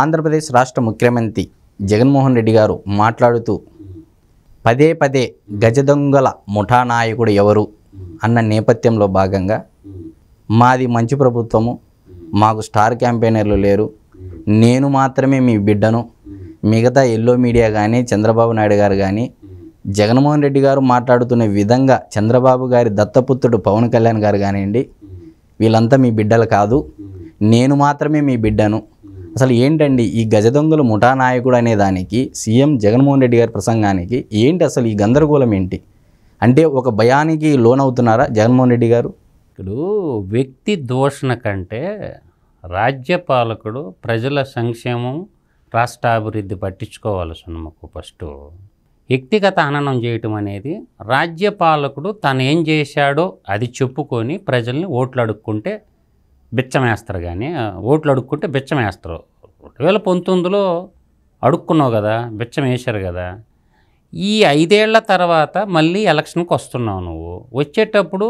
ఆంధ్రప్రదేశ్ రాష్ట్ర ముఖ్యమంత్రి జగన్మోహన్ రెడ్డి గారు మాట్లాడుతూ పదే పదే గజదొంగల ముఠా నాయకుడు ఎవరు అన్న నేపథ్యంలో భాగంగా మాది మంచి ప్రభుత్వము మాకు స్టార్ క్యాంపెయినర్లు లేరు నేను మాత్రమే మీ బిడ్డను మిగతా ఎల్లో మీడియా కానీ చంద్రబాబు నాయుడు గారు కానీ జగన్మోహన్ రెడ్డి గారు మాట్లాడుతున్న విధంగా చంద్రబాబు గారి దత్తపుత్రుడు పవన్ కళ్యాణ్ గారు కానివ్వండి వీళ్ళంతా మీ బిడ్డలు కాదు నేను మాత్రమే మీ బిడ్డను అసలు ఏంటండి ఈ గజ దొంగల ముఠా నాయకుడు అనే దానికి సీఎం జగన్మోహన్ రెడ్డి గారి ప్రసంగానికి ఏంటి అసలు ఈ గందరగోళం ఏంటి అంటే ఒక భయానికి లోనవుతున్నారా జగన్మోహన్ రెడ్డి గారు ఇప్పుడు వ్యక్తి దోషణ కంటే రాజ్యపాలకుడు ప్రజల సంక్షేమం రాష్ట్రాభివృద్ధి పట్టించుకోవాలి మాకు ఫస్ట్ వ్యక్తిగత హననం చేయటం అనేది రాజ్యపాలకుడు తను ఏం చేశాడో అది చెప్పుకొని ప్రజల్ని ఓట్లు అడుక్కుంటే బిచ్చమేస్తారు కానీ ఓట్లు అడుక్కుంటే బిచ్చమేస్తారు రెండు వేల పంతొమ్మిదిలో అడుక్కున్నావు కదా బిచ్చం వేశారు కదా ఈ ఐదేళ్ల తర్వాత మళ్ళీ ఎలక్షన్కి వస్తున్నావు నువ్వు వచ్చేటప్పుడు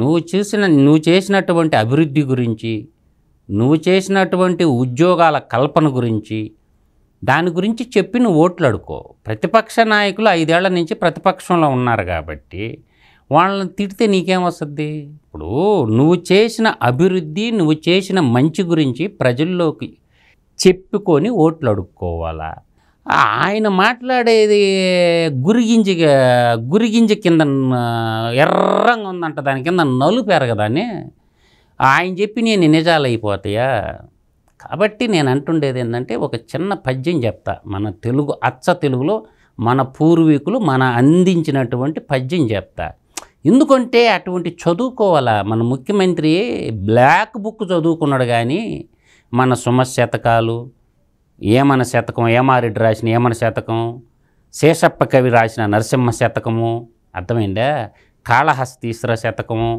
నువ్వు చేసిన నువ్వు చేసినటువంటి అభివృద్ధి గురించి నువ్వు చేసినటువంటి ఉద్యోగాల కల్పన గురించి దాని గురించి చెప్పి నువ్వు ఓట్లు అడుకో ప్రతిపక్ష నాయకులు ఐదేళ్ల నుంచి ప్రతిపక్షంలో ఉన్నారు కాబట్టి వాళ్ళని తిడితే నీకేమొస్తుంది ఇప్పుడు నువ్వు చేసిన అభివృద్ధి నువ్వు చేసిన మంచి గురించి ప్రజల్లోకి చెప్పుకొని ఓట్లు అడుక్కోవాలా ఆయన మాట్లాడేది గురిగింజ గురిగింజ కింద ఎర్రంగా ఉందంట దాని కింద నలుపు ఎరగదాని ఆయన చెప్పి నేను నిజాలు అయిపోతాయా కాబట్టి నేను అంటుండేది ఏంటంటే ఒక చిన్న పద్యం చెప్తా మన తెలుగు అచ్చ తెలుగులో మన పూర్వీకులు మన అందించినటువంటి పద్యం చెప్తా ఎందుకంటే అటువంటి చదువుకోవాలా మన ముఖ్యమంత్రి బ్లాక్ బుక్ చదువుకున్నాడు కానీ మన సుమ శతకాలు ఏమన శతకం ఏమారెడ్డి రాసిన ఏమన శతకం శేషప్ప కవి రాసిన నరసింహ శతకము అర్థమైందా కాళహస్తీశ్వర శతకము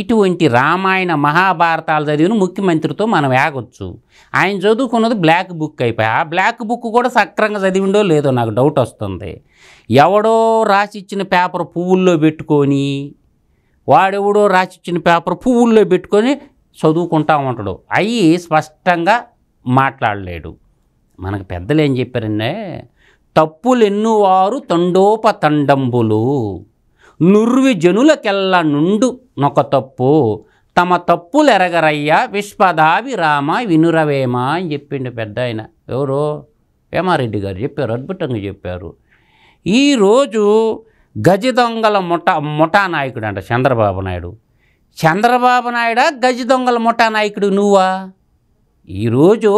ఇటువంటి రామాయణ మహాభారతాలు చదివిన ముఖ్యమంత్రితో మనం వేగొచ్చు ఆయన చదువుకున్నది బ్లాక్ బుక్ అయిపోయి ఆ బ్లాక్ బుక్ కూడా సక్రంగా చదివిండో లేదో నాకు డౌట్ వస్తుంది ఎవడో రాసిచ్చిన పేపర్ పువ్వుల్లో పెట్టుకొని వాడెవడో రాసిచ్చిన పేపర్ పువ్వుల్లో పెట్టుకొని చదువుకుంటా ఉంటాడు అవి స్పష్టంగా మాట్లాడలేడు మనకు పెద్దలు ఏం చెప్పారంటే తప్పులెన్నువారు తండోపతండంబులు నుర్విజనులకెల్ల నుండు నొక తప్పు తమ తప్పులెరగరయ్యా రామ వినురవేమా అని చెప్పిండు పెద్ద ఆయన ఎవరో వేమారెడ్డి గారు చెప్పారు అద్భుతంగా చెప్పారు ఈరోజు గజ దొంగల ముఠా ముఠా నాయకుడు అంట చంద్రబాబు నాయుడు చంద్రబాబు నాయుడా గజ దొంగల ముఠా నాయకుడు నువ్వా ఈరోజు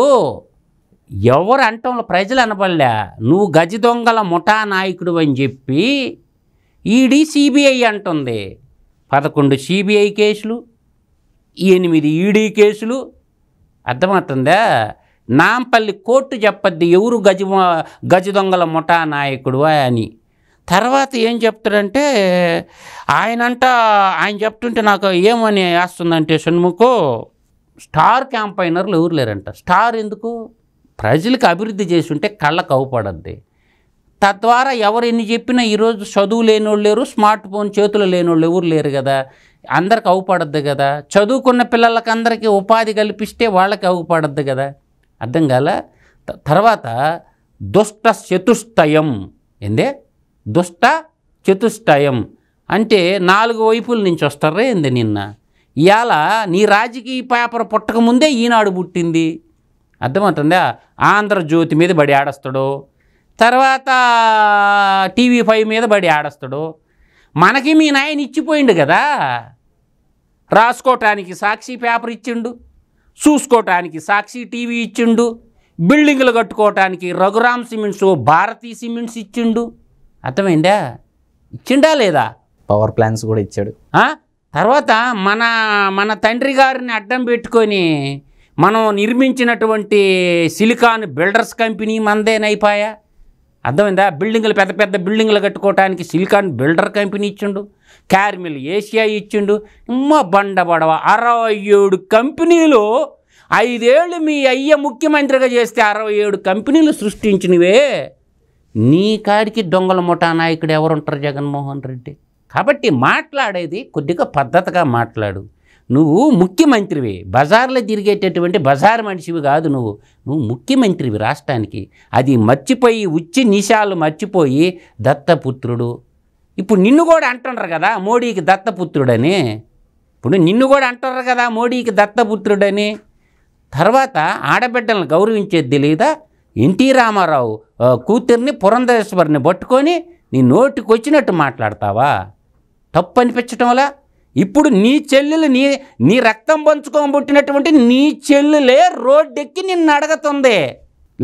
ఎవరు అంటంలో ప్రజలు అనబడలే నువ్వు గజ దొంగల ముఠా నాయకుడు అని చెప్పి ఈడీ సిబిఐ అంటుంది పదకొండు సిబిఐ కేసులు ఎనిమిది ఈడీ కేసులు అర్థమవుతుందా నాంపల్లి కోర్టు చెప్పద్ది ఎవరు గజ గజ దొంగల ముఠా నాయకుడు అని తర్వాత ఏం చెప్తాడంటే ఆయన అంట ఆయన చెప్తుంటే నాకు ఏమని వేస్తుందంటే షణ్ముఖు స్టార్ క్యాంపైనర్లు ఎవరు లేరంట స్టార్ ఎందుకు ప్రజలకు అభివృద్ధి చేసి ఉంటే కళ్ళకు అవుపడద్ది తద్వారా ఎవరు ఎన్ని చెప్పినా ఈరోజు చదువు లేని వాళ్ళు లేరు స్మార్ట్ ఫోన్ చేతులు వాళ్ళు ఎవరు లేరు కదా అందరికి అవ్వపడద్దు కదా చదువుకున్న పిల్లలకి అందరికీ ఉపాధి కల్పిస్తే వాళ్ళకి అవ్వపడద్దు కదా అర్థం కాల తర్వాత దుష్ట చతుష్టయం ఏందే దుష్ట చతుష్టయం అంటే నాలుగు వైపుల నుంచి వస్తారే ఏంది నిన్న ఇవాళ నీ రాజకీయ పేపర్ పుట్టకముందే ఈనాడు పుట్టింది అర్థమవుతుందా ఆంధ్రజ్యోతి మీద బడి ఆడస్తాడు తర్వాత టీవీ ఫైవ్ మీద పడి ఆడస్తాడు మనకి మీ నాయన ఇచ్చిపోయిండు కదా రాసుకోవటానికి సాక్షి పేపర్ ఇచ్చిండు చూసుకోవటానికి సాక్షి టీవీ ఇచ్చిండు బిల్డింగ్లు కట్టుకోవటానికి రఘురామ్ సిమెంట్స్ భారతీ సిమెంట్స్ ఇచ్చిండు అర్థమైందా ఇచ్చిండా లేదా పవర్ ప్లాన్స్ కూడా ఇచ్చాడు తర్వాత మన మన తండ్రి గారిని అడ్డం పెట్టుకొని మనం నిర్మించినటువంటి సిలికాన్ బిల్డర్స్ కంపెనీ మందేనైపాయా అర్థమైందా బిల్డింగ్లు పెద్ద పెద్ద బిల్డింగ్లు కట్టుకోవడానికి సిలికాన్ బిల్డర్ కంపెనీ ఇచ్చిండు క్యారిమిల్ ఏషియా ఇచ్చిండు ఇమ్మ బండ పడవ అరవై ఏడు కంపెనీలు ఐదేళ్ళు మీ అయ్య ముఖ్యమంత్రిగా చేస్తే అరవై ఏడు కంపెనీలు సృష్టించినవే నీ కాడికి దొంగల ముఠా నాయకుడు ఎవరుంటారు జగన్మోహన్ రెడ్డి కాబట్టి మాట్లాడేది కొద్దిగా పద్ధతిగా మాట్లాడు నువ్వు ముఖ్యమంత్రివి బజార్లో తిరిగేటటువంటి బజార్ మనిషివి కాదు నువ్వు నువ్వు ముఖ్యమంత్రివి రాష్ట్రానికి అది మర్చిపోయి ఉచ్చి నిశాలు మర్చిపోయి దత్తపుత్రుడు ఇప్పుడు నిన్ను కూడా అంటున్నారు కదా మోడీకి దత్తపుత్రుడని ఇప్పుడు నిన్ను కూడా అంటున్నారు కదా మోడీకి దత్తపుత్రుడని తర్వాత ఆడబిడ్డలను గౌరవించేది తెలియదా ఎన్టీ రామారావు కూతుర్ని పురంధరేశ్వరిని పట్టుకొని నీ నోటికొచ్చినట్టు మాట్లాడతావా తప్పు అనిపించటంలా ఇప్పుడు నీ చెల్లెలు నీ నీ రక్తం పంచుకోబుట్టినటువంటి నీ చెల్లెలే రోడ్డెక్కి నిన్ను అడగతుంది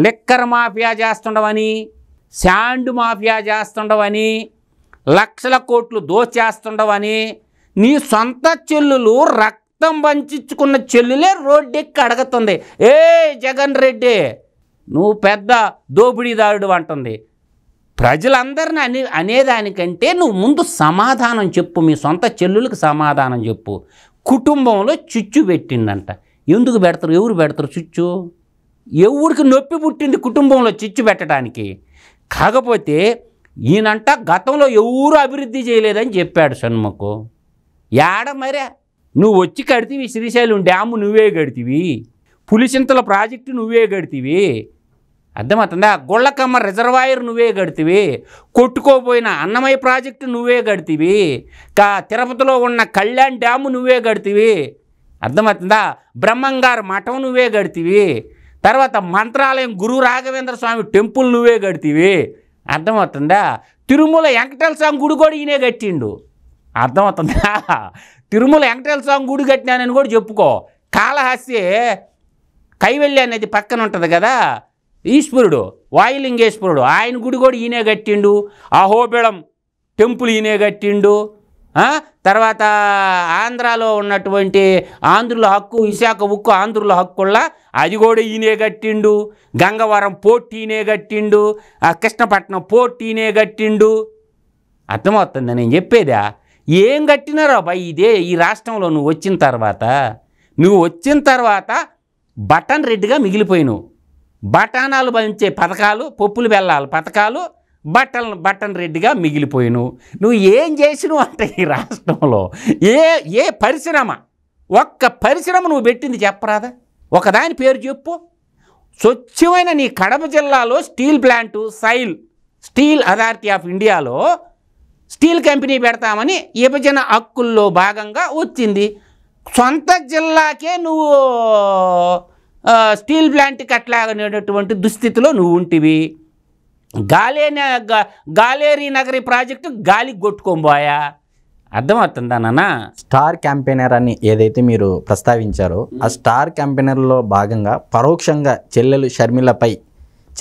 లిక్కర్ మాఫియా చేస్తుండవని శాండ్ మాఫియా చేస్తుండవని లక్షల కోట్లు దోచేస్తుండవని నీ సొంత చెల్లులు రక్తం పంచుకున్న చెల్లులే రోడ్డెక్కి అడుగుతుంది ఏ జగన్ రెడ్డి నువ్వు పెద్ద దోపిడీదారుడు అంటుంది ప్రజలందరిని అనే అనేదానికంటే నువ్వు ముందు సమాధానం చెప్పు మీ సొంత చెల్లులకు సమాధానం చెప్పు కుటుంబంలో చిచ్చు పెట్టిందంట ఎందుకు పెడతారు ఎవరు పెడతారు చుచ్చు ఎవరికి నొప్పి పుట్టింది కుటుంబంలో చిచ్చు పెట్టడానికి కాకపోతే ఈయనంట గతంలో ఎవరు అభివృద్ధి చేయలేదని చెప్పాడు షణ్ముఖు ఏడ మరే నువ్వు వచ్చి కడితివి శ్రీశైలం డ్యాము నువ్వే కడితివి పులిచింతల ప్రాజెక్టు నువ్వే కడితివి అర్థమవుతుందా గొళ్ళకమ్మ రిజర్వాయర్ నువ్వే గడితివి కొట్టుకోపోయిన అన్నమయ్య ప్రాజెక్టు నువ్వే గడితివి కా తిరుపతిలో ఉన్న కళ్యాణ్ డ్యాము నువ్వే గడితివి అర్థమవుతుందా బ్రహ్మంగారు మఠం నువ్వే గడితివి తర్వాత మంత్రాలయం గురు రాఘవేంద్ర స్వామి టెంపుల్ నువ్వే గడితివి అర్థమవుతుందా తిరుమల వెంకటేశ్వర స్వామి గుడి కూడా ఈయనే కట్టిండు అర్థమవుతుందా తిరుమల వెంకటేశ్వర స్వామి గుడి కట్టినానని కూడా చెప్పుకో కాళహస్తి కైవల్య అనేది పక్కన ఉంటుంది కదా ఈశ్వరుడు వాయులింగేశ్వరుడు ఆయన గుడి కూడా ఈయనే కట్టిండు అహోబిళం టెంపుల్ ఈయనే కట్టిండు తర్వాత ఆంధ్రాలో ఉన్నటువంటి ఆంధ్రుల హక్కు విశాఖ ఉక్కు ఆంధ్రుల హక్కుల్లా అది కూడా ఈయనే కట్టిండు గంగవరం పోర్టు ఈయనే కట్టిండు కృష్ణపట్నం పోర్టు ఈయనే కట్టిండు అర్థమవుతుందా నేను చెప్పేదా ఏం కట్టినారో అబ్బాయి ఇదే ఈ రాష్ట్రంలో నువ్వు వచ్చిన తర్వాత నువ్వు వచ్చిన తర్వాత బటన్ రెడ్డిగా మిగిలిపోయినావు బఠానాలు భరించే పథకాలు పప్పులు బెల్లాల పథకాలు బట్టలను బట్టన్ రెడ్డిగా మిగిలిపోయాను నువ్వు ఏం చేసినావు అంటే ఈ రాష్ట్రంలో ఏ ఏ పరిశ్రమ ఒక్క పరిశ్రమ నువ్వు పెట్టింది చెప్పరాదా ఒకదాని పేరు చెప్పు స్వచ్ఛమైన నీ కడప జిల్లాలో steel plant SAIL steel authority of ఇండియాలో స్టీల్ కంపెనీ పెడతామని విభజన హక్కుల్లో భాగంగా వచ్చింది సొంత జిల్లాకే నువ్వు స్టీల్ ప్లాంట్కి అట్లాగనేటటువంటి దుస్థితిలో నువ్వు ఉంటివి గాలే గాలేరీ నగరి ప్రాజెక్టు గాలి కొట్టుకోబోయా అర్థమవుతుందా నాన్న స్టార్ క్యాంపెయినర్ అని ఏదైతే మీరు ప్రస్తావించారో ఆ స్టార్ క్యాంపెయినర్లో భాగంగా పరోక్షంగా చెల్లెలు షర్మిలపై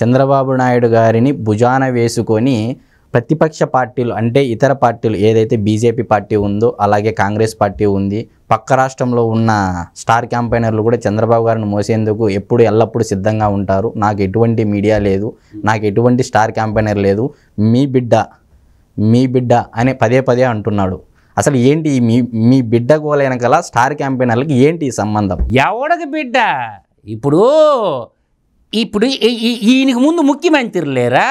చంద్రబాబు నాయుడు గారిని భుజాన వేసుకొని ప్రతిపక్ష పార్టీలు అంటే ఇతర పార్టీలు ఏదైతే బీజేపీ పార్టీ ఉందో అలాగే కాంగ్రెస్ పార్టీ ఉంది పక్క రాష్ట్రంలో ఉన్న స్టార్ క్యాంపైనర్లు కూడా చంద్రబాబు గారిని మోసేందుకు ఎప్పుడు ఎల్లప్పుడూ సిద్ధంగా ఉంటారు నాకు ఎటువంటి మీడియా లేదు నాకు ఎటువంటి స్టార్ క్యాంపైనర్ లేదు మీ బిడ్డ మీ బిడ్డ అనే పదే పదే అంటున్నాడు అసలు ఏంటి మీ మీ బిడ్డ గోలైన గల స్టార్ క్యాంపైనర్లకి ఏంటి సంబంధం ఎవడకి బిడ్డ ఇప్పుడు ఇప్పుడు ఈయనకి ముందు ముఖ్యమంత్రి లేరా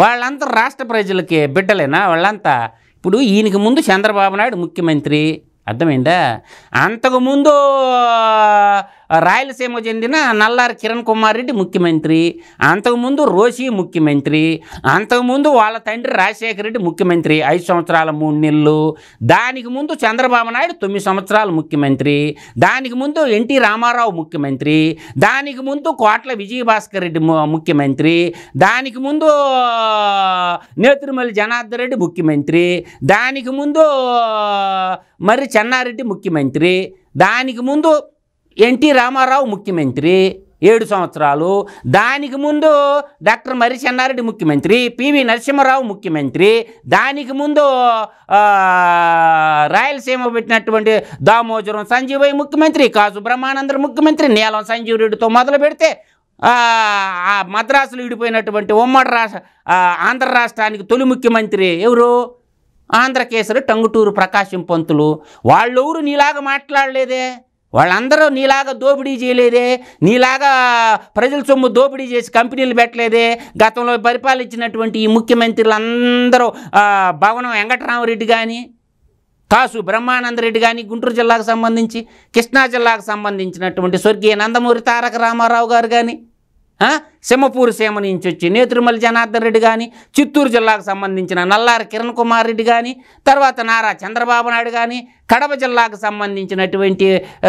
వాళ్ళంతా రాష్ట్ర ప్రజలకి బిడ్డలేనా వాళ్ళంతా ఇప్పుడు ఈయనకి ముందు చంద్రబాబు నాయుడు ముఖ్యమంత్రి అర్థమైందా అంతకుముందు రాయలసీమ చెందిన నల్లారి కిరణ్ కుమార్ రెడ్డి ముఖ్యమంత్రి అంతకుముందు రోషి ముఖ్యమంత్రి అంతకుముందు వాళ్ళ తండ్రి రాజశేఖర రెడ్డి ముఖ్యమంత్రి ఐదు సంవత్సరాల మూడు నెలలు దానికి ముందు చంద్రబాబు నాయుడు తొమ్మిది సంవత్సరాలు ముఖ్యమంత్రి దానికి ముందు ఎన్టీ రామారావు ముఖ్యమంత్రి దానికి ముందు కోట్ల విజయభాస్కర్ రెడ్డి ముఖ్యమంత్రి దానికి ముందు నేత్రుమల్లి జనార్దన్ రెడ్డి ముఖ్యమంత్రి దానికి ముందు మరి చెన్నారెడ్డి ముఖ్యమంత్రి దానికి ముందు ఎన్టీ రామారావు ముఖ్యమంత్రి ఏడు సంవత్సరాలు దానికి ముందు డాక్టర్ మర్రి చెన్నారెడ్డి ముఖ్యమంత్రి పివి నరసింహరావు ముఖ్యమంత్రి దానికి ముందు రాయలసీమ పెట్టినటువంటి దామోదరం సంజీవయ్య ముఖ్యమంత్రి కాజు బ్రహ్మానందర్ ముఖ్యమంత్రి నీలం సంజీవ్ రెడ్డితో మొదలు పెడితే మద్రాసులు విడిపోయినటువంటి ఉమ్మడి రాష్ట్ర ఆంధ్ర రాష్ట్రానికి తొలి ముఖ్యమంత్రి ఎవరు ఆంధ్రకేసరి టంగుటూరు ప్రకాశం పంతులు వాళ్ళెవరు నీలాగా మాట్లాడలేదే వాళ్ళందరూ నీలాగా దోపిడీ చేయలేదే నీలాగా ప్రజల సొమ్ము దోపిడీ చేసి కంపెనీలు పెట్టలేదే గతంలో పరిపాలించినటువంటి ఈ ముఖ్యమంత్రులు అందరూ భవనం వెంకటరామరెడ్డి కానీ కాసు బ్రహ్మానందరెడ్డి కానీ గుంటూరు జిల్లాకు సంబంధించి కృష్ణా జిల్లాకు సంబంధించినటువంటి స్వర్గీయ నందమూరి తారక రామారావు గారు కానీ సింహపూరి సీమ నుంచి వచ్చి నేత్రుమల్లి జనార్దన్ రెడ్డి కానీ చిత్తూరు జిల్లాకు సంబంధించిన నల్లారి కిరణ్ కుమార్ రెడ్డి కానీ తర్వాత నారా చంద్రబాబు నాయుడు కానీ కడప జిల్లాకు సంబంధించినటువంటి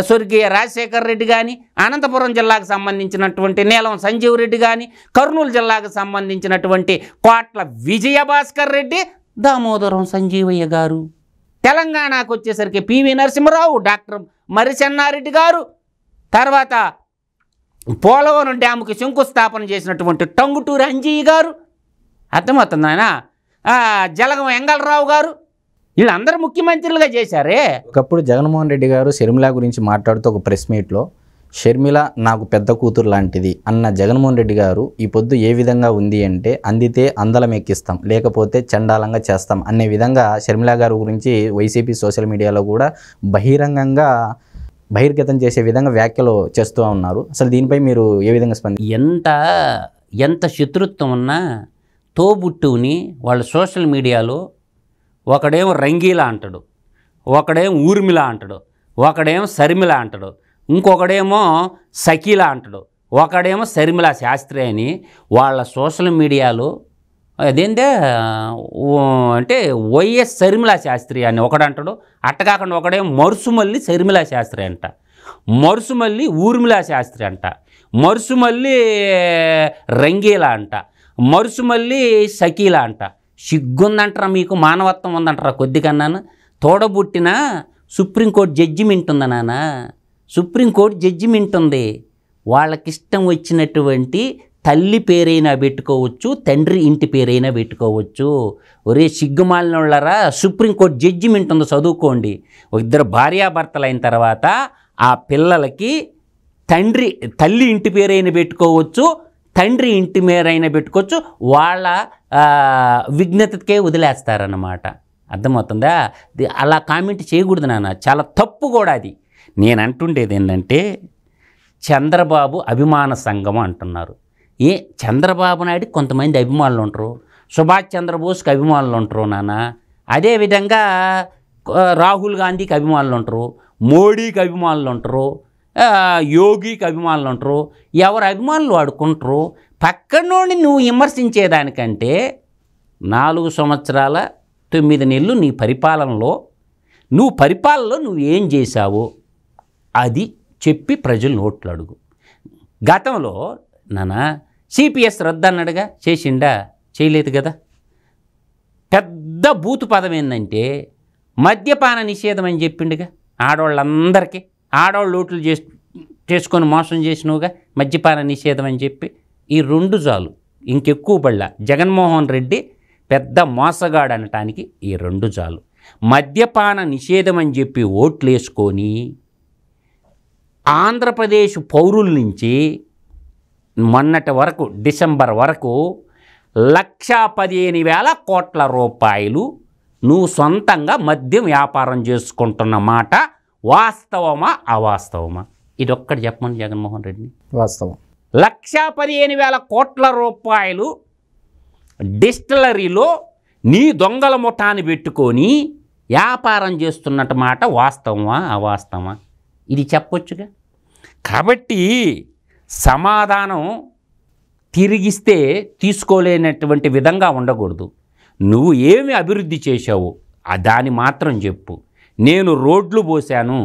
స్వర్గీయ రాజశేఖర్ రెడ్డి కానీ అనంతపురం జిల్లాకు సంబంధించినటువంటి నీలం సంజీవ్ రెడ్డి కానీ కర్నూలు జిల్లాకు సంబంధించినటువంటి కోట్ల విజయభాస్కర్ రెడ్డి దామోదరం సంజీవయ్య గారు తెలంగాణకు వచ్చేసరికి పివి నరసింహరావు డాక్టర్ మరిచెన్నారెడ్డి గారు తర్వాత పోలవరం డ్యాముకి శంకుస్థాపన చేసినటువంటి టంగుటూరు అంజయ్య గారు అర్థమవుతుంది ఆయన జలగం ఎంగళరావు గారు వీళ్ళందరూ ముఖ్యమంత్రులుగా చేశారే ఒకప్పుడు జగన్మోహన్ రెడ్డి గారు షర్మిల గురించి మాట్లాడుతూ ఒక ప్రెస్ మీట్లో షర్మిల నాకు పెద్ద కూతురు లాంటిది అన్న జగన్మోహన్ రెడ్డి గారు ఈ పొద్దు ఏ విధంగా ఉంది అంటే అందితే అందలం ఎక్కిస్తాం లేకపోతే చండాలంగా చేస్తాం అనే విధంగా షర్మిల గారు గురించి వైసీపీ సోషల్ మీడియాలో కూడా బహిరంగంగా బహిర్గతం చేసే విధంగా వ్యాఖ్యలు చేస్తూ ఉన్నారు అసలు దీనిపై మీరు ఏ విధంగా స్పంది ఎంత ఎంత శత్రుత్వం ఉన్నా తోబుట్టుని వాళ్ళ సోషల్ మీడియాలో ఒకడేమో రంగీలా అంటాడు ఒకడేమో ఊర్మిలా అంటాడు ఒకడేమో సరిమిలా అంటాడు ఇంకొకడేమో సఖీల అంటాడు ఒకడేమో సరిమిలా శాస్త్రి అని వాళ్ళ సోషల్ మీడియాలో అదేందే అంటే వైఎస్ శర్మిలా శాస్త్రి అని ఒకడంటాడు అట్టకాకుండా ఒకడే మరుసుమల్లి శర్మిలా శాస్త్రి అంట మరుసుమల్లి ఊర్మిళా శాస్త్రి అంట మరుసుమల్లి రంగీలా అంట మరుసుమల్లి సఖీల అంట సిగ్గుందంటారా మీకు మానవత్వం ఉందంటారా కొద్దికన్నాను తోడబుట్టిన సుప్రీంకోర్టు జడ్జిమెంట్ ఉంది నాన్న సుప్రీంకోర్టు జడ్జిమెంట్ ఉంది వాళ్ళకిష్టం వచ్చినటువంటి తల్లి పేరైనా పెట్టుకోవచ్చు తండ్రి ఇంటి పేరైనా పెట్టుకోవచ్చు ఒరే సిగ్గుమాలినోళ్ళరా సుప్రీంకోర్టు జడ్జిమెంట్ ఉందో చదువుకోండి ఇద్దరు భార్యాభర్తలు అయిన తర్వాత ఆ పిల్లలకి తండ్రి తల్లి ఇంటి పేరైనా పెట్టుకోవచ్చు తండ్రి ఇంటి మేరైనా పెట్టుకోవచ్చు వాళ్ళ విఘ్నతకే వదిలేస్తారన్నమాట అర్థమవుతుందా అలా కామెంట్ చేయకూడదు నాన్న చాలా తప్పు కూడా అది నేను అంటుండేది ఏంటంటే చంద్రబాబు అభిమాన సంఘం అంటున్నారు ఏ చంద్రబాబు నాయుడు కొంతమంది అభిమానులు ఉంటారు సుభాష్ చంద్రబోస్కి అభిమానులు ఉంటారు నాన్న అదేవిధంగా రాహుల్ గాంధీకి అభిమానులు ఉంటారు మోడీకి అభిమానులు ఉంటారు యోగికి అభిమానులు ఉంటారు ఎవరు అభిమానులు వాడుకుంటారు నుండి నువ్వు విమర్శించేదానికంటే నాలుగు సంవత్సరాల తొమ్మిది నెలలు నీ పరిపాలనలో నువ్వు పరిపాలనలో నువ్వు ఏం చేశావో అది చెప్పి ప్రజలు నోట్లు అడుగు గతంలో నానా సిపిఎస్ అన్నాడుగా చేసిండా చేయలేదు కదా పెద్ద బూతు పదం ఏంటంటే మద్యపాన నిషేధం అని చెప్పిండుగా ఆడవాళ్ళందరికీ ఆడవాళ్ళు లోట్లు చేసు చేసుకొని మోసం చేసినవుగా మద్యపాన నిషేధం అని చెప్పి ఈ రెండు చాలు ఇంకెక్కువ బళ్ళ జగన్మోహన్ రెడ్డి పెద్ద మోసగాడు అనటానికి ఈ రెండు చాలు మద్యపాన నిషేధం అని చెప్పి ఓట్లు వేసుకొని ఆంధ్రప్రదేశ్ పౌరుల నుంచి మొన్నటి వరకు డిసెంబర్ వరకు లక్ష పదిహేను వేల కోట్ల రూపాయలు నువ్వు సొంతంగా మద్యం వ్యాపారం చేసుకుంటున్న మాట వాస్తవమా అవాస్తవమా ఇది ఒక్కటి చెప్పండి జగన్మోహన్ రెడ్డి వాస్తవం లక్ష పదిహేను వేల కోట్ల రూపాయలు డిస్టిలరీలో నీ దొంగల ముఠాన్ని పెట్టుకొని వ్యాపారం చేస్తున్నట్టు మాట వాస్తవమా అవాస్తవమా ఇది చెప్పొచ్చుగా కాబట్టి సమాధానం తిరిగిస్తే తీసుకోలేనటువంటి విధంగా ఉండకూడదు నువ్వు ఏమి అభివృద్ధి చేశావు దాని మాత్రం చెప్పు నేను రోడ్లు పోశాను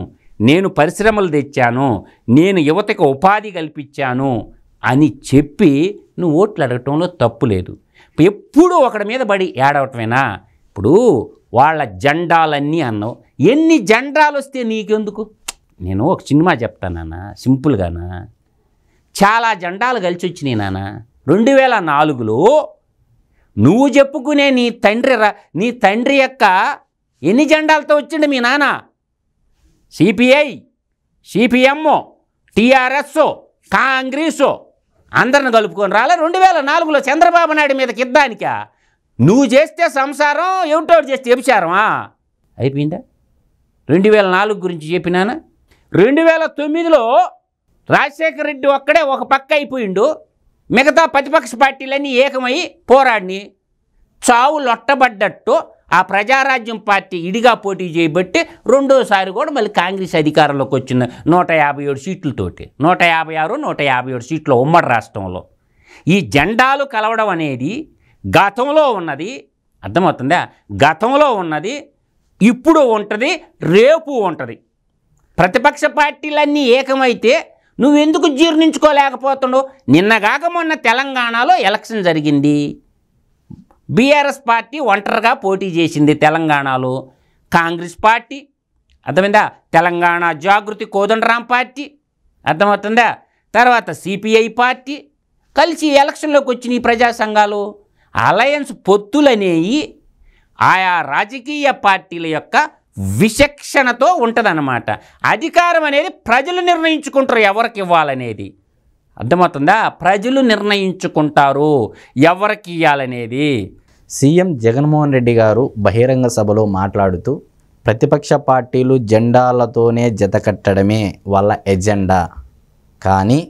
నేను పరిశ్రమలు తెచ్చాను నేను యువతకు ఉపాధి కల్పించాను అని చెప్పి నువ్వు ఓట్లు అడగటంలో తప్పు లేదు ఎప్పుడూ ఒకడి మీద పడి ఏడవటమేనా ఇప్పుడు వాళ్ళ జెండాలన్నీ అన్నావు ఎన్ని జెండాలు వస్తే నీకెందుకు నేను ఒక సినిమా చెప్తానన్నా సింపుల్గానా చాలా జెండాలు కలిసి వచ్చినాయి నాన్న రెండు వేల నాలుగులో నువ్వు చెప్పుకునే నీ తండ్రి నీ తండ్రి యొక్క ఎన్ని జెండాలతో వచ్చిండు మీ నాన్న సిపిఐ సిపిఎమ్ టీఆర్ఎస్ కాంగ్రెస్ అందరిని కలుపుకొని రాలే రెండు వేల నాలుగులో చంద్రబాబు నాయుడు మీద కిద్దానికా నువ్వు చేస్తే సంసారం ఎవటోడు చేస్తే వ్యభిచారమా అయిపోయిందా రెండు వేల నాలుగు గురించి చెప్పినానా రెండు వేల తొమ్మిదిలో రాజశేఖర రెడ్డి ఒక్కడే ఒక పక్క అయిపోయిండు మిగతా ప్రతిపక్ష పార్టీలన్నీ ఏకమై పోరాడిని చావు లొట్టబడ్డట్టు ఆ ప్రజారాజ్యం పార్టీ ఇడిగా పోటీ చేయబట్టి రెండోసారి కూడా మళ్ళీ కాంగ్రెస్ అధికారంలోకి వచ్చింది నూట యాభై ఏడు సీట్లతోటి నూట యాభై ఆరు నూట యాభై ఏడు సీట్లు ఉమ్మడి రాష్ట్రంలో ఈ జెండాలు కలవడం అనేది గతంలో ఉన్నది అర్థమవుతుందా గతంలో ఉన్నది ఇప్పుడు ఉంటుంది రేపు ఉంటుంది ప్రతిపక్ష పార్టీలన్నీ ఏకమైతే నువ్వెందుకు జీర్ణించుకోలేకపోతుండో నిన్నగాక మొన్న తెలంగాణలో ఎలక్షన్ జరిగింది బీఆర్ఎస్ పార్టీ ఒంటరిగా పోటీ చేసింది తెలంగాణలో కాంగ్రెస్ పార్టీ అర్థమైందా తెలంగాణ జాగృతి కోదండరాం పార్టీ అర్థమవుతుందా తర్వాత సిపిఐ పార్టీ కలిసి ఎలక్షన్లోకి వచ్చిన ఈ ప్రజా సంఘాలు అలయన్స్ పొత్తులనేవి ఆయా రాజకీయ పార్టీల యొక్క విచక్షణతో ఉంటుందన్నమాట అధికారం అనేది ప్రజలు నిర్ణయించుకుంటారు ఎవరికి ఇవ్వాలనేది అర్థమవుతుందా ప్రజలు నిర్ణయించుకుంటారు ఎవరికి ఇవ్వాలనేది సీఎం జగన్మోహన్ రెడ్డి గారు బహిరంగ సభలో మాట్లాడుతూ ప్రతిపక్ష పార్టీలు జెండాలతోనే జతకట్టడమే వాళ్ళ ఎజెండా కానీ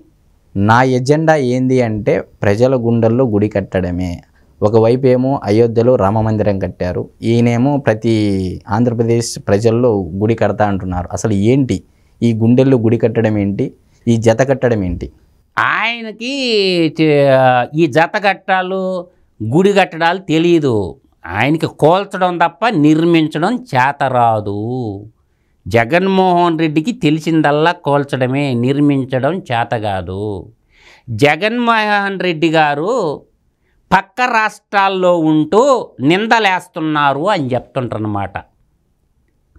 నా ఎజెండా ఏంది అంటే ప్రజల గుండెల్లో గుడి కట్టడమే ఒకవైపు ఏమో అయోధ్యలో రామమందిరం కట్టారు ఈయనేమో ప్రతి ఆంధ్రప్రదేశ్ ప్రజల్లో గుడి కడతా అంటున్నారు అసలు ఏంటి ఈ గుండెల్లో గుడి కట్టడం ఏంటి ఈ జత కట్టడం ఏంటి ఆయనకి ఈ జత కట్టాలు గుడి కట్టడాలు తెలియదు ఆయనకి కోల్చడం తప్ప నిర్మించడం చేతరాదు జగన్మోహన్ రెడ్డికి తెలిసిందల్లా కోల్చడమే నిర్మించడం చేత కాదు జగన్మోహన్ రెడ్డి గారు పక్క రాష్ట్రాల్లో ఉంటూ నిందలేస్తున్నారు అని చెప్తుంటారనమాట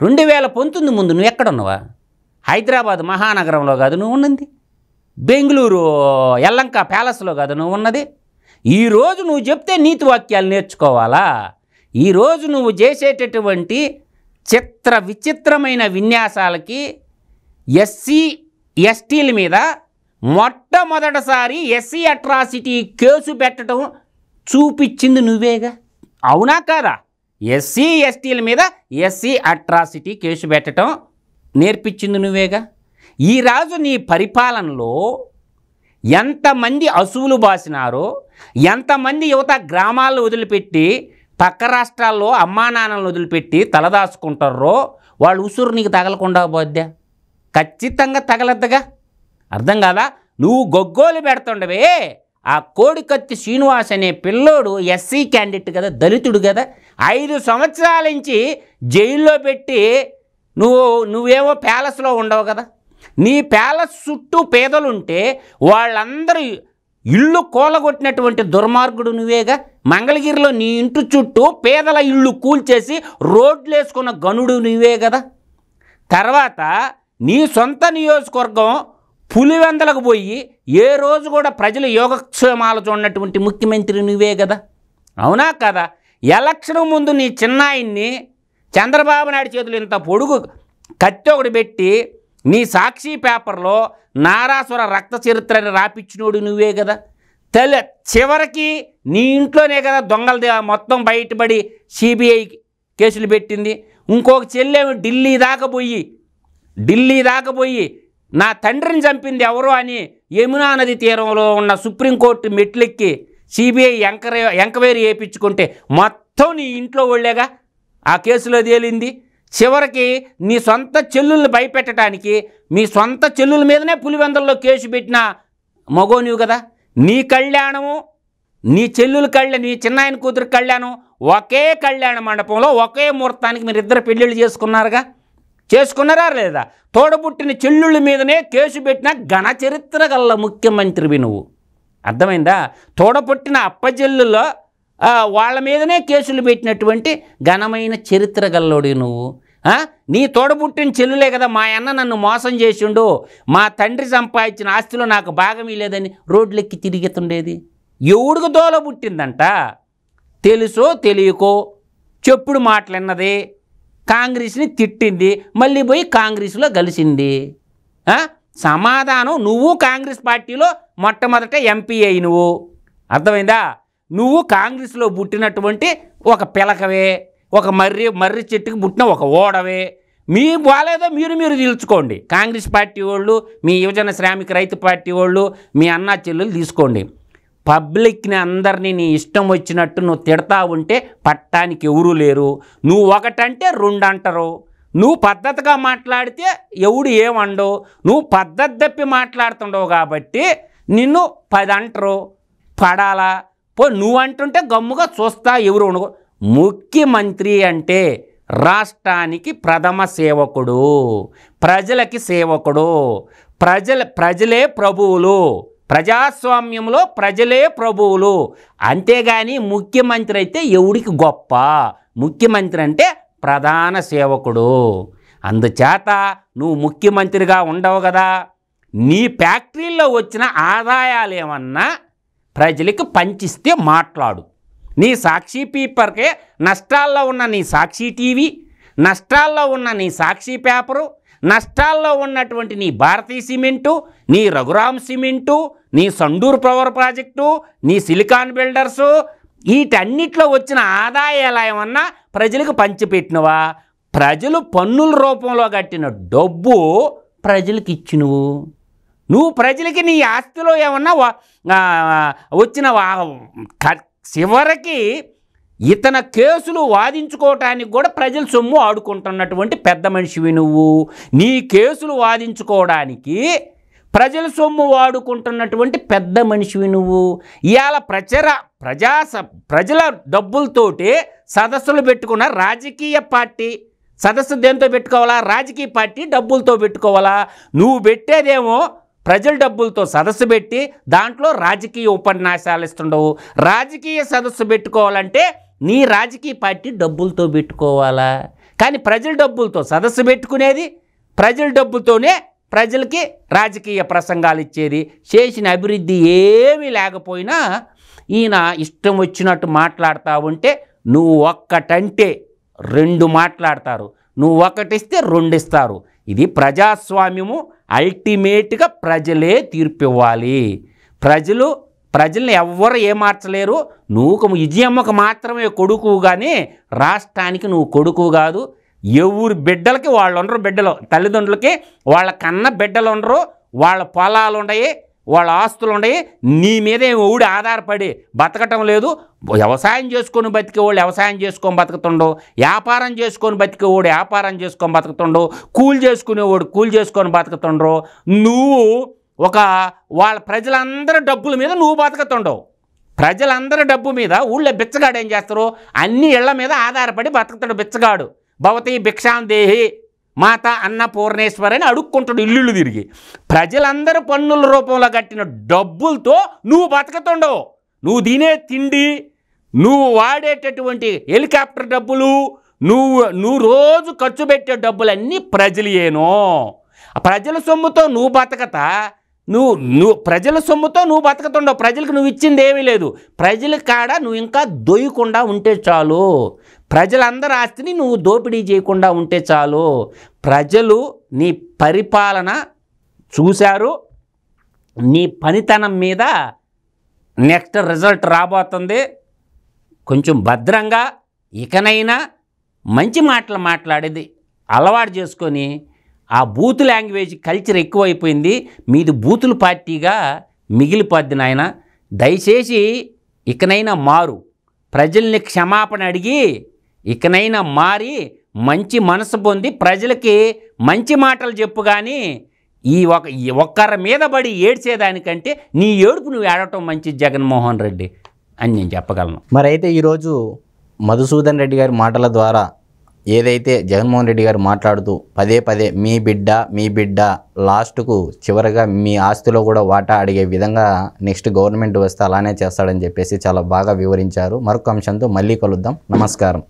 రెండు వేల పంతొమ్మిది ముందు నువ్వు ఎక్కడున్నావా హైదరాబాద్ మహానగరంలో కాదు నువ్వు ఉన్నది బెంగళూరు ఎల్లంక ప్యాలెస్లో కాదు నువ్వు ఉన్నది ఈరోజు నువ్వు చెప్తే నీతి వాక్యాలు నేర్చుకోవాలా ఈరోజు నువ్వు చేసేటటువంటి చిత్ర విచిత్రమైన విన్యాసాలకి ఎస్సీ ఎస్టీల మీద మొట్టమొదటిసారి ఎస్సీ అట్రాసిటీ కేసు పెట్టడం చూపించింది నువ్వేగా అవునా కాదా ఎస్సీ ఎస్టీల మీద ఎస్సీ అట్రాసిటీ కేసు పెట్టడం నేర్పించింది నువ్వేగా ఈ రాజు నీ పరిపాలనలో ఎంతమంది అసువులు బాసినారో ఎంతమంది యువత గ్రామాలను వదిలిపెట్టి పక్క రాష్ట్రాల్లో అమ్మా నాన్నలను వదిలిపెట్టి తలదాచుకుంటారో వాళ్ళు ఉసురు నీకు తగలకుండా పోద్దా ఖచ్చితంగా తగలద్దుగా అర్థం కాదా నువ్వు గొగ్గోలు పెడుతుండవే ఆ కోడికత్తి శ్రీనివాస్ అనే పిల్లోడు ఎస్సీ క్యాండిడేట్ కదా దళితుడు కదా ఐదు సంవత్సరాల నుంచి జైల్లో పెట్టి నువ్వు నువ్వేమో ప్యాలెస్లో ఉండవు కదా నీ ప్యాలెస్ చుట్టూ పేదలుంటే వాళ్ళందరూ ఇల్లు కూలగొట్టినటువంటి దుర్మార్గుడు నువ్వేగా మంగళగిరిలో నీ ఇంటి చుట్టూ పేదల ఇళ్ళు కూల్చేసి రోడ్లేసుకున్న గనుడు నువ్వే కదా తర్వాత నీ సొంత నియోజకవర్గం పులివెందలకు పోయి ఏ రోజు కూడా ప్రజలు యోగక్షేమాలు చూడనటువంటి ముఖ్యమంత్రి నువ్వే కదా అవునా కదా ఎలక్షన్ ముందు నీ చిన్నాయన్ని చంద్రబాబు నాయుడు చేతులు ఇంత పొడుగు కత్తి ఒకటి పెట్టి నీ సాక్షి పేపర్లో నారాసుర రక్త చరిత్రని రాపిచ్చినోడు నువ్వే కదా తెలి చివరికి నీ ఇంట్లోనే కదా దొంగల మొత్తం బయటపడి సిబిఐ కేసులు పెట్టింది ఇంకొక చెల్లెము ఢిల్లీ దాకా పోయి ఢిల్లీ దాకా పోయి నా తండ్రిని చంపింది ఎవరు అని యమునా నది తీరంలో ఉన్న సుప్రీంకోర్టు మెట్లెక్కి సిబిఐ ఎంకరే ఎంక్వైరీ వేయించుకుంటే మొత్తం నీ ఇంట్లో వాళ్ళేగా ఆ కేసులో తేలింది చివరికి నీ సొంత చెల్లుల్ని భయపెట్టడానికి మీ సొంత చెల్లుల మీదనే పులివెందల్లో కేసు పెట్టిన మగోనివు కదా నీ కళ్యాణము నీ చెల్లుల కళ్యాణం నీ చిన్నాయన కూతురు కళ్యాణం ఒకే కళ్యాణ మండపంలో ఒకే ముహూర్తానికి మీరు ఇద్దరు పెళ్ళిళ్ళు చేసుకున్నారుగా చేసుకున్నారా లేదా తోడబుట్టిన చెల్లుళ్ళ మీదనే కేసు పెట్టిన ఘన చరిత్ర గల్ల ముఖ్యమంత్రివి నువ్వు అర్థమైందా తోడపుట్టిన అప్పజెల్లులో వాళ్ళ మీదనే కేసులు పెట్టినటువంటి ఘనమైన చరిత్ర గల్లోడి నువ్వు నీ తోడబుట్టిన చెల్లులే కదా మా అన్న నన్ను మోసం చేసిండు మా తండ్రి సంపాదించిన ఆస్తిలో నాకు భాగమీ లేదని రోడ్లెక్కి తిరిగితుండేది ఎవుడికి దోలబుట్టిందంట పుట్టిందంట తెలుసో తెలియకో చెప్పుడు మాటలు మాటలన్నదే కాంగ్రెస్ని తిట్టింది మళ్ళీ పోయి కాంగ్రెస్లో కలిసింది సమాధానం నువ్వు కాంగ్రెస్ పార్టీలో మొట్టమొదట ఎంపీ అయి నువ్వు అర్థమైందా నువ్వు కాంగ్రెస్లో పుట్టినటువంటి ఒక పిలకవే ఒక మర్రి మర్రి చెట్టుకు పుట్టిన ఒక ఓడవే మీ బాగాలేదో మీరు మీరు తీల్చుకోండి కాంగ్రెస్ పార్టీ వాళ్ళు మీ యువజన శ్రామిక రైతు పార్టీ వాళ్ళు మీ అన్నా చెల్లెలు తీసుకోండి పబ్లిక్ని అందరినీ నీ ఇష్టం వచ్చినట్టు నువ్వు తిడతా ఉంటే పట్టానికి ఎవరూ లేరు నువ్వు ఒకటంటే రెండు అంటారు నువ్వు పద్ధతిగా మాట్లాడితే ఎవడు ఏమండవు నువ్వు పద్ధతి తప్పి మాట్లాడుతుండవు కాబట్టి నిన్ను పది అంటారు పడాలా పో నువ్వు అంటుంటే గమ్ముగా చూస్తా ఎవరు ఉండవు ముఖ్యమంత్రి అంటే రాష్ట్రానికి ప్రథమ సేవకుడు ప్రజలకి సేవకుడు ప్రజల ప్రజలే ప్రభువులు ప్రజాస్వామ్యంలో ప్రజలే ప్రభువులు అంతేగాని ముఖ్యమంత్రి అయితే ఎవడికి గొప్ప ముఖ్యమంత్రి అంటే ప్రధాన సేవకుడు అందుచేత నువ్వు ముఖ్యమంత్రిగా ఉండవు కదా నీ ఫ్యాక్టరీల్లో వచ్చిన ఆదాయాలు ఏమన్నా ప్రజలకు పంచిస్తే మాట్లాడు నీ సాక్షి పేపర్కే నష్టాల్లో ఉన్న నీ సాక్షి టీవీ నష్టాల్లో ఉన్న నీ సాక్షి పేపరు నష్టాల్లో ఉన్నటువంటి నీ భారతీ సిమెంటు నీ రఘురామ్ సిమెంటు నీ సండూర్ పవర్ ప్రాజెక్టు నీ సిలికాన్ బిల్డర్సు వీటన్నిట్లో వచ్చిన ఆదాయాల ఏమన్నా ప్రజలకు పంచిపెట్టినవా ప్రజలు పన్నుల రూపంలో కట్టిన డబ్బు ప్రజలకు ఇచ్చినవు నువ్వు ప్రజలకి నీ ఆస్తిలో ఏమన్నా వచ్చిన చివరికి ఇతన కేసులు వాదించుకోవటానికి కూడా ప్రజలు సొమ్ము ఆడుకుంటున్నటువంటి పెద్ద మనిషివి నువ్వు నీ కేసులు వాదించుకోవడానికి ప్రజల సొమ్ము వాడుకుంటున్నటువంటి పెద్ద మనిషివి నువ్వు ఇవాళ ప్రచర ప్రజా ప్రజల డబ్బులతోటి సదస్సులు పెట్టుకున్న రాజకీయ పార్టీ సదస్సు దేంతో పెట్టుకోవాలా రాజకీయ పార్టీ డబ్బులతో పెట్టుకోవాలా నువ్వు పెట్టేదేమో ప్రజల డబ్బులతో సదస్సు పెట్టి దాంట్లో రాజకీయ ఉపన్యాసాలు ఇస్తుండవు రాజకీయ సదస్సు పెట్టుకోవాలంటే నీ రాజకీయ పార్టీ డబ్బులతో పెట్టుకోవాలా కానీ ప్రజల డబ్బులతో సదస్సు పెట్టుకునేది ప్రజల డబ్బులతోనే ప్రజలకి రాజకీయ ప్రసంగాలు ఇచ్చేది చేసిన అభివృద్ధి ఏమీ లేకపోయినా ఈయన ఇష్టం వచ్చినట్టు మాట్లాడుతూ ఉంటే నువ్వు ఒక్కటంటే రెండు మాట్లాడతారు నువ్వు ఒకటిస్తే రెండు ఇస్తారు ఇది ప్రజాస్వామ్యము అల్టిమేట్గా ప్రజలే తీర్పివ్వాలి ప్రజలు ప్రజల్ని ఎవ్వరు ఏ మార్చలేరు నువ్వు విజయమ్మకు మాత్రమే కొడుకు కానీ రాష్ట్రానికి నువ్వు కొడుకు కాదు ఎవరి బిడ్డలకి వాళ్ళు ఉండరు బిడ్డలు తల్లిదండ్రులకి వాళ్ళ కన్న బిడ్డలు ఉండరు వాళ్ళ పొలాలు ఉండయి వాళ్ళ ఆస్తులు ఉండయి నీ మీద ఊడి ఆధారపడి బతకటం లేదు వ్యవసాయం చేసుకొని బతికే వాళ్ళు వ్యవసాయం చేసుకొని బతుకుతుండవు వ్యాపారం చేసుకొని బతికే వాడు వ్యాపారం చేసుకొని బతుకుతుండు కూలి చేసుకునేవాడు కూలి చేసుకొని బతుకుతుండ్రు నువ్వు ఒక వాళ్ళ ప్రజలందరి డబ్బుల మీద నువ్వు బతుకుతుండవు ప్రజలందరి డబ్బు మీద ఊళ్ళో బిచ్చగాడు ఏం చేస్తారు అన్ని ఇళ్ల మీద ఆధారపడి బతుకుతాడు బిచ్చగాడు భవతి దేహి మాత అన్నపూర్ణేశ్వరి అని అడుక్కుంటాడు ఇల్లుళ్ళు తిరిగి ప్రజలందరూ పన్నుల రూపంలో కట్టిన డబ్బులతో నువ్వు బతకతుండవు నువ్వు తినే తిండి నువ్వు వాడేటటువంటి హెలికాప్టర్ డబ్బులు నువ్వు నువ్వు రోజు ఖర్చు పెట్టే డబ్బులన్నీ ఏనో ప్రజల సొమ్ముతో నువ్వు బతకత నువ్వు నువ్వు ప్రజల సొమ్ముతో నువ్వు బతకతుండవు ప్రజలకు నువ్వు ఇచ్చింది ఏమీ లేదు ప్రజల కాడ నువ్వు ఇంకా దొయ్యకుండా ఉంటే చాలు ప్రజలందరి ఆస్తిని నువ్వు దోపిడీ చేయకుండా ఉంటే చాలు ప్రజలు నీ పరిపాలన చూశారు నీ పనితనం మీద నెక్స్ట్ రిజల్ట్ రాబోతుంది కొంచెం భద్రంగా ఇకనైనా మంచి మాటలు మాట్లాడేది అలవాటు చేసుకొని ఆ బూత్ లాంగ్వేజ్ కల్చర్ ఎక్కువైపోయింది మీది బూతుల పార్టీగా మిగిలిపోద్ది నాయన దయచేసి ఇకనైనా మారు ప్రజల్ని క్షమాపణ అడిగి ఇకనైనా మారి మంచి మనసు పొంది ప్రజలకి మంచి మాటలు చెప్పు కానీ ఈ ఒక ఒక్కరి మీద పడి ఏడ్చేదానికంటే నీ ఏడుపు నువ్వు ఏడటం మంచిది జగన్మోహన్ రెడ్డి అని నేను చెప్పగలను మరైతే ఈరోజు మధుసూదన్ రెడ్డి గారి మాటల ద్వారా ఏదైతే జగన్మోహన్ రెడ్డి గారు మాట్లాడుతూ పదే పదే మీ బిడ్డ మీ బిడ్డ లాస్ట్కు చివరగా మీ ఆస్తిలో కూడా వాటా అడిగే విధంగా నెక్స్ట్ గవర్నమెంట్ వస్తే అలానే చేస్తాడని చెప్పేసి చాలా బాగా వివరించారు మరొక అంశంతో మళ్ళీ కలుద్దాం నమస్కారం